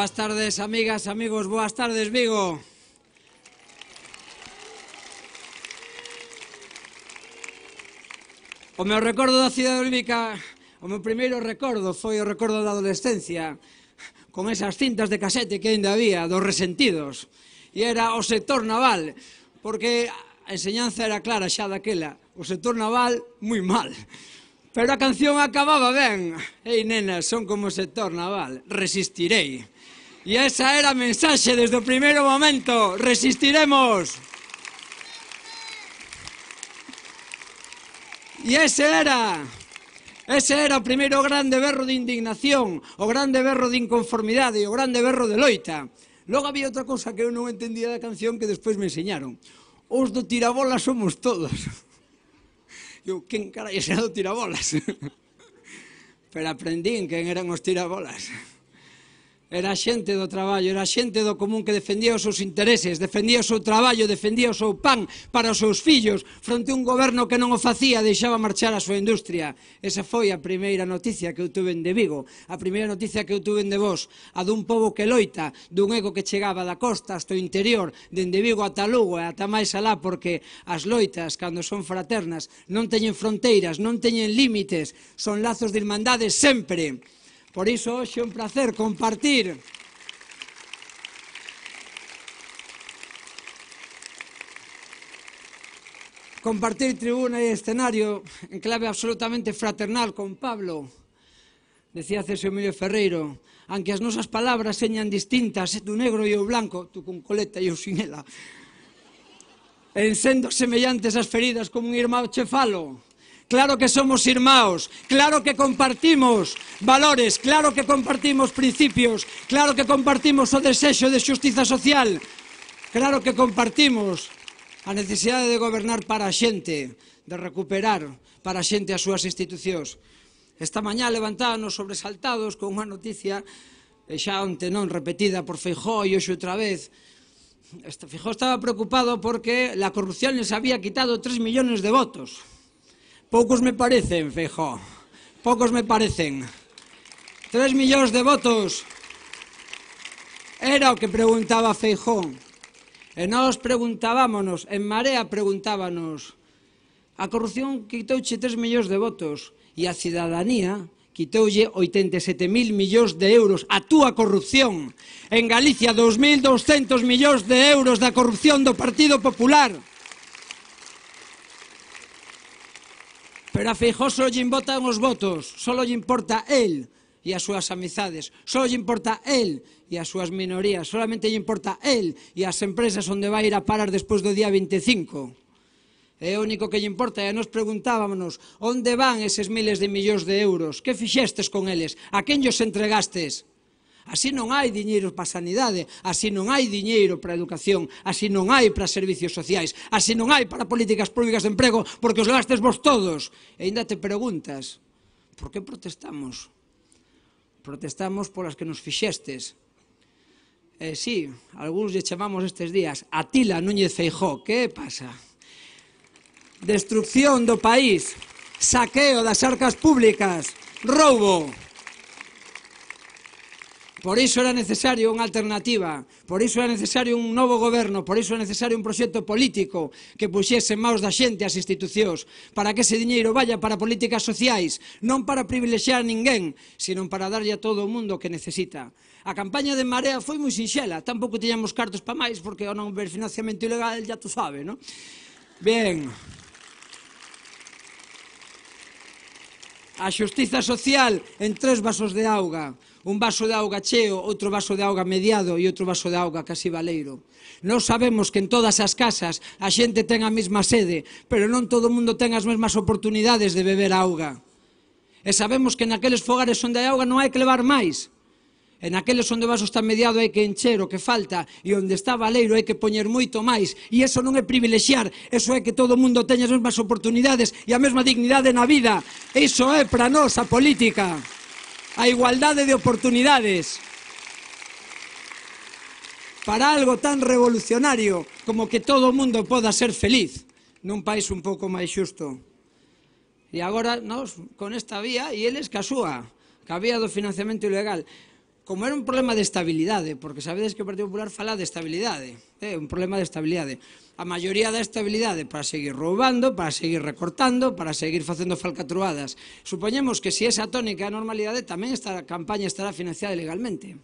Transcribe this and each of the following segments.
Boas tardes, amigas, amigos, boas tardes, Vigo. O meu recordo da cidade olímpica, o meu primeiro recordo foi o recordo da adolescencia, con esas cintas de casete que ainda había, dos resentidos, e era o sector naval, porque a enseñanza era clara xa daquela, o sector naval moi mal. Pero a canción acababa ben. Ei, nenas, son como sector naval, resistirei. E esa era a mensaxe desde o primeiro momento. Resistiremos. E ese era Ese era o primeiro grande berro de indignación, o grande berro de inconformidade, o grande berro de loita. Logo había outra cousa que eu non entendía da canción que despois me enseñaron. Os do tirabolas somos todos. Eu, quen carai será do tirabolas? Pero aprendín quen eran os tirabolas era xente do traballo, era xente do común que defendía os seus intereses, defendía o seu traballo, defendía o seu pan para os seus fillos, fronte a un goberno que non o facía, deixaba marchar a súa industria. Esa foi a primeira noticia que eu tuve de Vigo, a primeira noticia que eu tuve de vos, a dun povo que loita, dun ego que chegaba da costa hasta o interior, dende Vigo ata Lugo e ata máis alá, porque as loitas, cando son fraternas, non teñen fronteiras, non teñen límites, son lazos de irmandade sempre Por iso, hoxe, un placer compartir compartir tribuna e escenario en clave absolutamente fraternal con Pablo. Decía César Emilio Ferreiro, anque as nosas palabras señan distintas tu negro e o blanco, tu con coleta e eu sin ela, en sendo semellantes as feridas como un irmão che falo, claro que somos irmãos, claro que compartimos valores, claro que compartimos principios, claro que compartimos o desexo de xustiza social, claro que compartimos a necesidade de gobernar para a xente, de recuperar para a xente as súas institucións. Esta mañá levantábamos sobresaltados con unha noticia e xa onte non repetida por Feijó e hoxe outra vez, Feijó estaba preocupado porque la corrupción les había quitado 3 millones de votos. Poucos me parecen, Feijó. Poucos me parecen. Tres millóns de votos. Era o que preguntaba Feijón. E nós preguntábámonos, en Marea preguntábanos, a corrupción quitouche 3 millóns de votos e a cidadanía quitoulle 87.000 millóns de euros a túa corrupción. En Galicia, 2.200 millóns de euros da corrupción do Partido Popular. Pero a Feijó só lle importan os votos, só lle importa el e as súas amizades, só lle importa el e as súas minorías, solamente lle importa el e as empresas onde vai ir a parar despois do día 25. É o único que lle importa, e nos preguntábamos onde van eses miles de millóns de euros, que fixestes con eles, a quen os entregastes? Así non hai diñeiro para sanidade, así non hai diñeiro para educación, así non hai para servicios sociais, así non hai para políticas públicas de emprego, porque os gastes vos todos. E ainda te preguntas, por que protestamos? Protestamos polas que nos fixestes. Eh, sí, algúns lle chamamos estes días Atila Núñez Feijó. Que pasa? Destrucción do país, saqueo das arcas públicas, roubo. Por iso era necesario unha alternativa, por iso era necesario un novo goberno, por iso era necesario un proxecto político que puxese máos maus da xente as institucións, para que ese diñeiro vaya para políticas sociais, non para privilexiar a ninguén, sino para darlle a todo o mundo o que necesita. A campaña de Marea foi moi sinxela, tampouco teñamos cartos pa máis, porque ao non ver financiamento ilegal, ya tú sabe, non? Ben, a xustiza social en tres vasos de auga, un vaso de auga cheo, outro vaso de auga mediado e outro vaso de auga casi valeiro. Nós sabemos que en todas as casas a xente ten a mesma sede, pero non todo o mundo ten as mesmas oportunidades de beber auga. E sabemos que naqueles fogares onde hai auga non hai que levar máis, En aqueles onde o vaso está mediado hai que encher o que falta e onde está valeiro hai que poñer moito máis. E eso non é privilexiar, eso é que todo mundo teña as mesmas oportunidades e a mesma dignidade na vida. Iso é para nós a política, a igualdade de oportunidades. Para algo tan revolucionario como que todo o mundo poda ser feliz nun país un pouco máis xusto. E agora nós con esta vía e eles casúa, que a vía do financiamento ilegal como era un problema de estabilidade, porque sabedes que o Partido Popular fala de estabilidade, é eh, un problema de estabilidade. A maioría da estabilidade para seguir roubando, para seguir recortando, para seguir facendo falcatruadas. Supoñemos que se si esa tónica a normalidade tamén esta campaña estará financiada legalmente.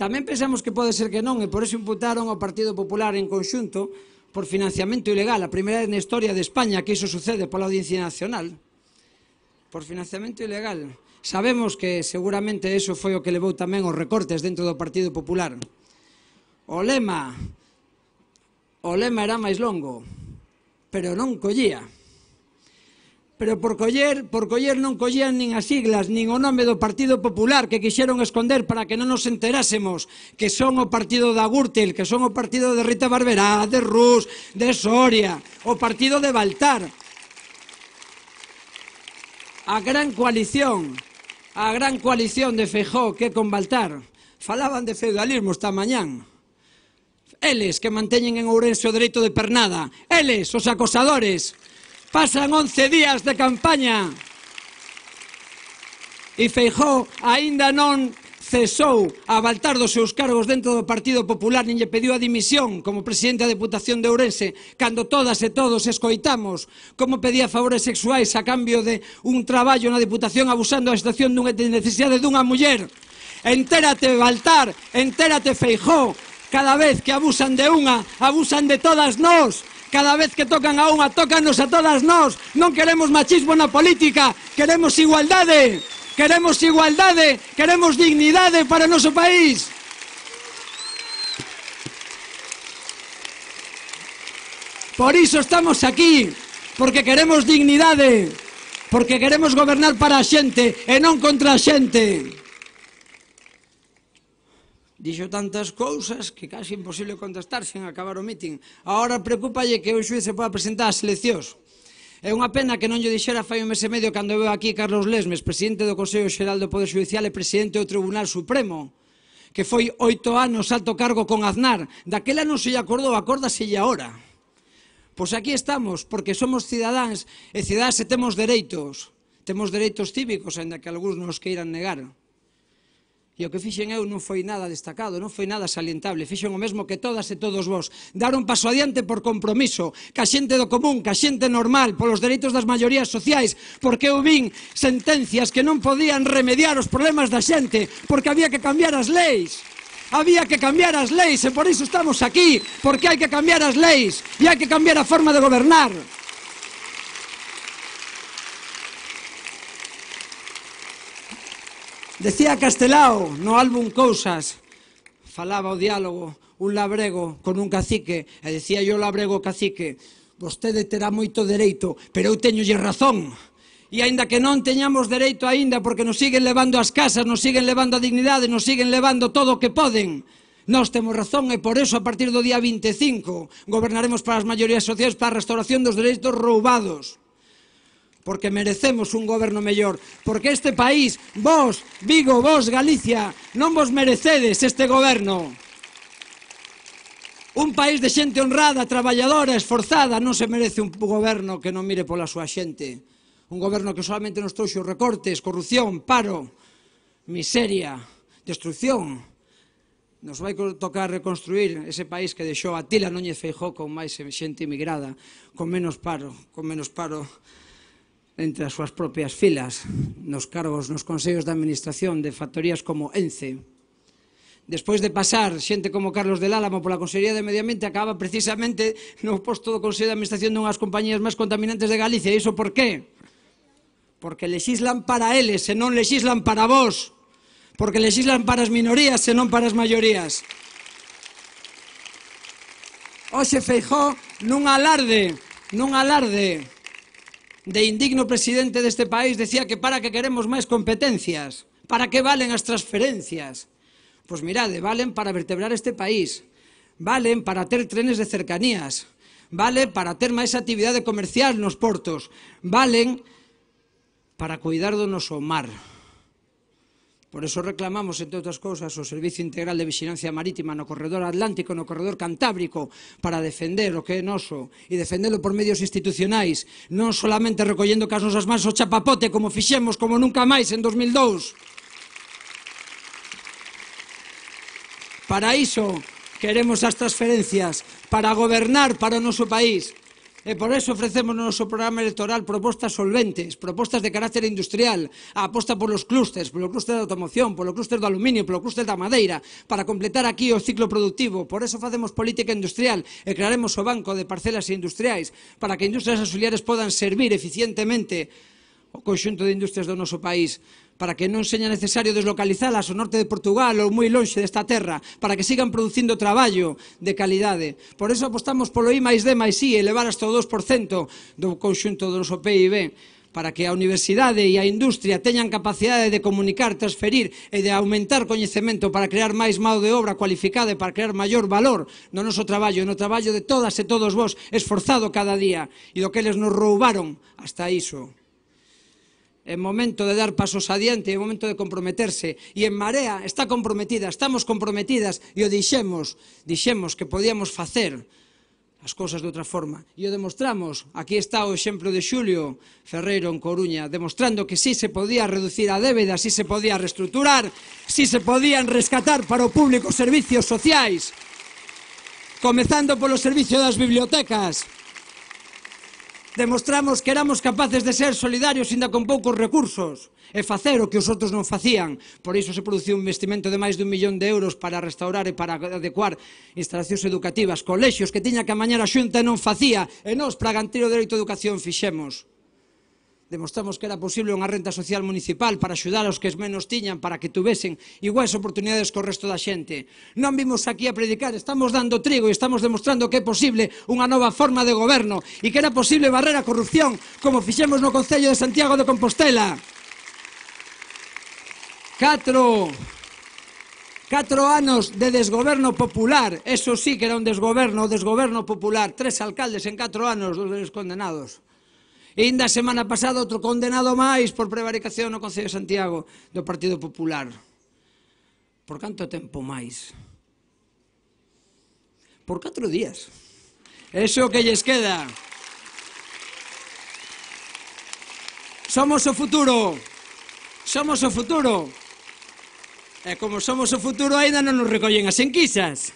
Tamén pensamos que pode ser que non, e por iso imputaron ao Partido Popular en conxunto por financiamento ilegal, a primeira vez na historia de España que iso sucede pola Audiencia Nacional. Por financiamento ilegal Sabemos que seguramente eso foi o que levou tamén os recortes dentro do Partido Popular. O lema o lema era máis longo, pero non collía. Pero por coller, por coller non collían nin as siglas, nin o nome do Partido Popular que quixeron esconder para que non nos enterásemos que son o partido da Gürtel, que son o partido de Rita Barberá, de Rus, de Soria, o partido de Baltar. A gran coalición a gran coalición de Feijó que con Baltar falaban de feudalismo esta mañán. Eles que manteñen en Ourense o dereito de pernada, eles, os acosadores, pasan 11 días de campaña e Feijó aínda non cesou a Baltar dos seus cargos dentro do Partido Popular nin lle pediu a dimisión como presidente da Deputación de Ourense cando todas e todos escoitamos como pedía favores sexuais a cambio de un traballo na Deputación abusando da situación dunha necesidade dunha muller. Entérate, Baltar, entérate, Feijó, cada vez que abusan de unha, abusan de todas nós. Cada vez que tocan a unha, tocanos a todas nós. Non queremos machismo na política, queremos igualdade. Queremos igualdade, queremos dignidade para o noso país. Por iso estamos aquí, porque queremos dignidade, porque queremos gobernar para a xente e non contra a xente. Dixo tantas cousas que casi imposible contestar sen acabar o mitin. Ahora preocupalle que o xuiz se poda presentar as eleccións. É unha pena que non lle dixera fai un mes e medio cando veo aquí Carlos Lesmes, presidente do Consello Xeral do Poder Judicial e presidente do Tribunal Supremo, que foi oito anos alto cargo con Aznar. Daquela non se lle acordou, lle agora. Pois aquí estamos, porque somos cidadáns e cidadáns e temos dereitos. Temos dereitos cívicos, ainda que algúns nos queiran negar. E o que fixen eu non foi nada destacado, non foi nada salientable. Fixen o mesmo que todas e todos vos. Dar un paso adiante por compromiso, ca xente do común, ca xente normal, polos dereitos das maiorías sociais, porque eu vin sentencias que non podían remediar os problemas da xente, porque había que cambiar as leis. Había que cambiar as leis e por iso estamos aquí, porque hai que cambiar as leis e hai que cambiar a forma de gobernar. Decía Castelao no álbum Cousas, falaba o diálogo un labrego con un cacique, e decía yo labrego cacique, vostede terá moito dereito, pero eu teñolle razón. E aínda que non teñamos dereito aínda porque nos siguen levando as casas, nos siguen levando a dignidade, nos siguen levando todo o que poden. Nós temos razón e por eso a partir do día 25 gobernaremos para as maiorías sociais para a restauración dos dereitos roubados porque merecemos un goberno mellor, porque este país, vos, Vigo, vos, Galicia, non vos merecedes este goberno. Un país de xente honrada, traballadora, esforzada, non se merece un goberno que non mire pola súa xente. Un goberno que solamente nos trouxe recortes, corrupción, paro, miseria, destrucción. Nos vai tocar reconstruir ese país que deixou a Tila Núñez Feijó con máis xente emigrada, con menos paro, con menos paro entre as súas propias filas nos cargos nos consellos de administración de factorías como ENCE. Despois de pasar xente como Carlos del Álamo pola Consellería de Medio Ambiente, acaba precisamente no posto do Consello de Administración dunhas compañías máis contaminantes de Galicia. E iso por qué? Porque lexislan para eles, se non lexislan para vós. Porque lexislan para as minorías, se non para as maiorías. Oxe Feijó, nun alarde, nun alarde de indigno presidente deste país decía que para que queremos máis competencias, para que valen as transferencias. Pois mirade, valen para vertebrar este país, valen para ter trenes de cercanías, vale para ter máis actividade comercial nos portos, valen para cuidar do noso mar. Por eso reclamamos, entre outras cousas, o Servicio Integral de Vigilancia Marítima no corredor atlántico, no corredor cantábrico, para defender o que é noso e defenderlo por medios institucionais, non solamente recollendo casos nosas mans o chapapote como fixemos como nunca máis en 2002. Para iso queremos as transferencias, para gobernar para o noso país, E por eso ofrecemos no noso programa electoral propostas solventes, propostas de carácter industrial, a aposta polos clústeres, polo clúster da automoción, polo clúster do aluminio, polo clúster da madeira, para completar aquí o ciclo productivo. Por eso facemos política industrial e crearemos o banco de parcelas industriais para que industrias auxiliares podan servir eficientemente o conxunto de industrias do noso país para que non seña necesario deslocalizalas ao norte de Portugal ou moi lonxe desta terra, para que sigan producindo traballo de calidade. Por eso apostamos polo I máis D máis I, elevar hasta o 2% do conxunto do noso PIB, para que a universidade e a industria teñan capacidade de comunicar, transferir e de aumentar coñecemento para crear máis mão de obra cualificada e para crear maior valor no noso traballo, no traballo de todas e todos vos esforzado cada día e do que eles nos roubaron hasta iso. É momento de dar pasos adiante, é momento de comprometerse. E en Marea está comprometida, estamos comprometidas e o dixemos, dixemos que podíamos facer as cousas de outra forma. E o demostramos. Aquí está o exemplo de Xulio Ferreiro en Coruña, demostrando que si sí se podía reducir a débeda, si sí se podía reestruturar, si sí se podían rescatar para o público servicios sociais, comezando polo servicio das bibliotecas, Demostramos que éramos capaces de ser solidarios inda con poucos recursos e facer o que os outros non facían. Por iso se produciu un investimento de máis de un millón de euros para restaurar e para adecuar instalacións educativas, colexios que tiña que amañar a xunta e non facía. E nós, para garantir o dereito a educación, fixemos demostramos que era posible unha renta social municipal para axudar aos que menos tiñan para que tuvesen iguais oportunidades co resto da xente. Non vimos aquí a predicar, estamos dando trigo e estamos demostrando que é posible unha nova forma de goberno e que era posible barrer a corrupción como fixemos no Concello de Santiago de Compostela. Catro Catro anos de desgoberno popular, eso sí que era un desgoberno, desgoberno popular, tres alcaldes en catro anos, dos condenados. E ainda a semana pasada outro condenado máis por prevaricación no Concello de Santiago do Partido Popular. Por canto tempo máis? Por catro días. Eso que lles queda. Somos o futuro. Somos o futuro. E como somos o futuro, aínda non nos recollen as enquisas.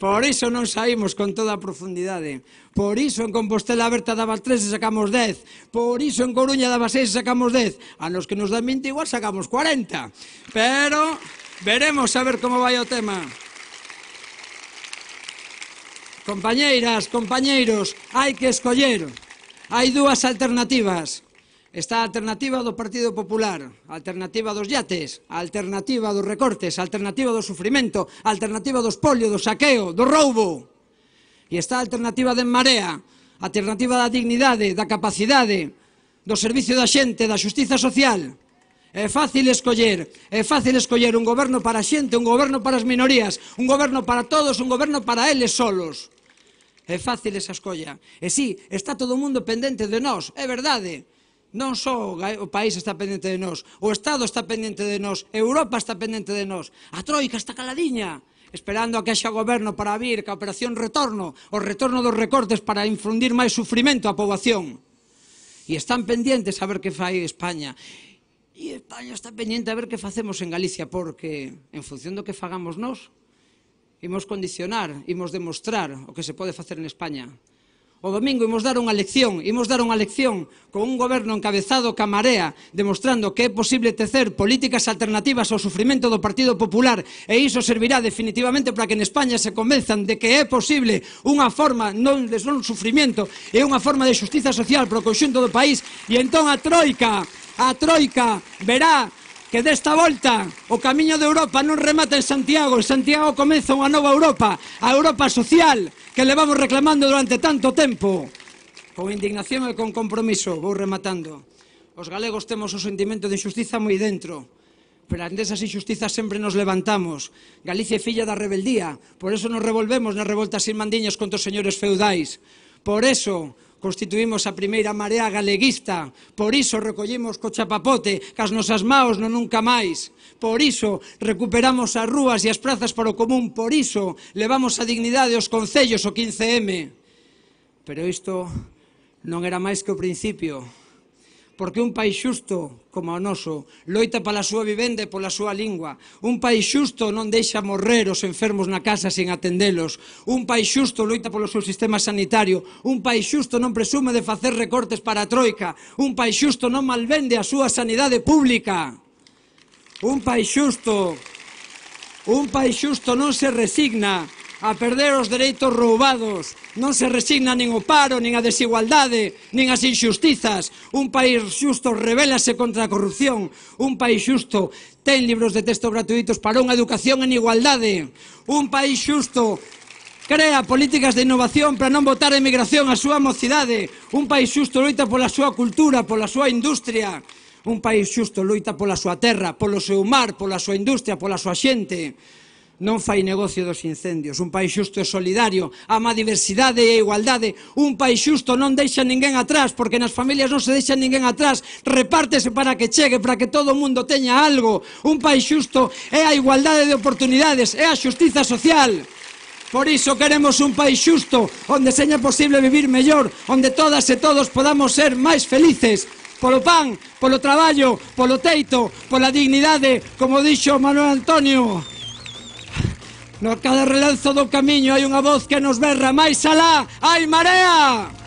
Por iso non saímos con toda a profundidade. Por iso en Compostela Aberta daba 3 e sacamos 10. Por iso en Coruña daba 6 e sacamos 10. A nos que nos dan 20 igual sacamos 40. Pero veremos a ver como vai o tema. Compañeiras, compañeiros, hai que escoller. Hai dúas alternativas. Está a alternativa do Partido Popular, a alternativa dos yates, a alternativa dos recortes, a alternativa do sufrimento, a alternativa do espolio, do saqueo, do roubo. E está a alternativa de Marea, a alternativa da dignidade, da capacidade, do servicio da xente, da xustiza social. É fácil escoller, é fácil escoller un goberno para a xente, un goberno para as minorías, un goberno para todos, un goberno para eles solos. É fácil esa escolla. E sí, está todo o mundo pendente de nós, é verdade. Non só o país está pendente de nós, o Estado está pendente de nós, Europa está pendente de nós, a Troika está caladiña, esperando a que haxa goberno para abrir que a operación retorno, o retorno dos recortes para infundir máis sufrimento á poboación. E están pendientes a ver que fai España. E España está pendiente a ver que facemos en Galicia, porque en función do que fagamos nós, imos condicionar, imos demostrar o que se pode facer en España. O domingo imos dar unha lección, imos dar unha lección con un goberno encabezado ca marea, demostrando que é posible tecer políticas alternativas ao sufrimento do Partido Popular e iso servirá definitivamente para que en España se convenzan de que é posible unha forma non de non sufrimento e unha forma de xustiza social para o conxunto do país e entón a Troika, a Troika verá que desta volta o camiño de Europa non remata en Santiago, en Santiago comeza unha nova Europa, a Europa social que levamos reclamando durante tanto tempo. Con indignación e con compromiso, vou rematando. Os galegos temos o sentimento de injustiza moi dentro, pero ante esas injustizas sempre nos levantamos. Galicia é filla da rebeldía, por eso nos revolvemos nas revoltas irmandiñas contra os señores feudais. Por eso, constituímos a primeira marea galeguista, por iso recollimos co chapapote cas nosas maos no nunca máis, por iso recuperamos as rúas e as prazas para o común, por iso levamos a dignidade aos concellos o 15M. Pero isto non era máis que o principio, porque un país xusto como o noso loita pola súa vivenda e pola súa lingua. Un país xusto non deixa morrer os enfermos na casa sen atendelos. Un país xusto loita polo seu sistema sanitario. Un país xusto non presume de facer recortes para a Troika. Un país xusto non malvende a súa sanidade pública. Un país xusto... Un país xusto non se resigna a perder os dereitos roubados. Non se resigna nin o paro, nin a desigualdade, nin as injustizas. Un país xusto rebélase contra a corrupción. Un país xusto ten libros de texto gratuitos para unha educación en igualdade. Un país xusto crea políticas de innovación para non votar a emigración á súa mocidade. Un país xusto loita pola súa cultura, pola súa industria. Un país xusto loita pola súa terra, polo seu mar, pola súa industria, pola súa xente non fai negocio dos incendios. Un país xusto e solidario, ama a diversidade e a igualdade. Un país xusto non deixa ninguén atrás, porque nas familias non se deixa ninguén atrás. Repártese para que chegue, para que todo o mundo teña algo. Un país xusto é a igualdade de oportunidades, é a xustiza social. Por iso queremos un país xusto, onde seña posible vivir mellor, onde todas e todos podamos ser máis felices, polo pan, polo traballo, polo teito, pola dignidade, como dixo Manuel Antonio. No cada relanzo do camiño hai unha voz que nos berra máis alá, hai marea!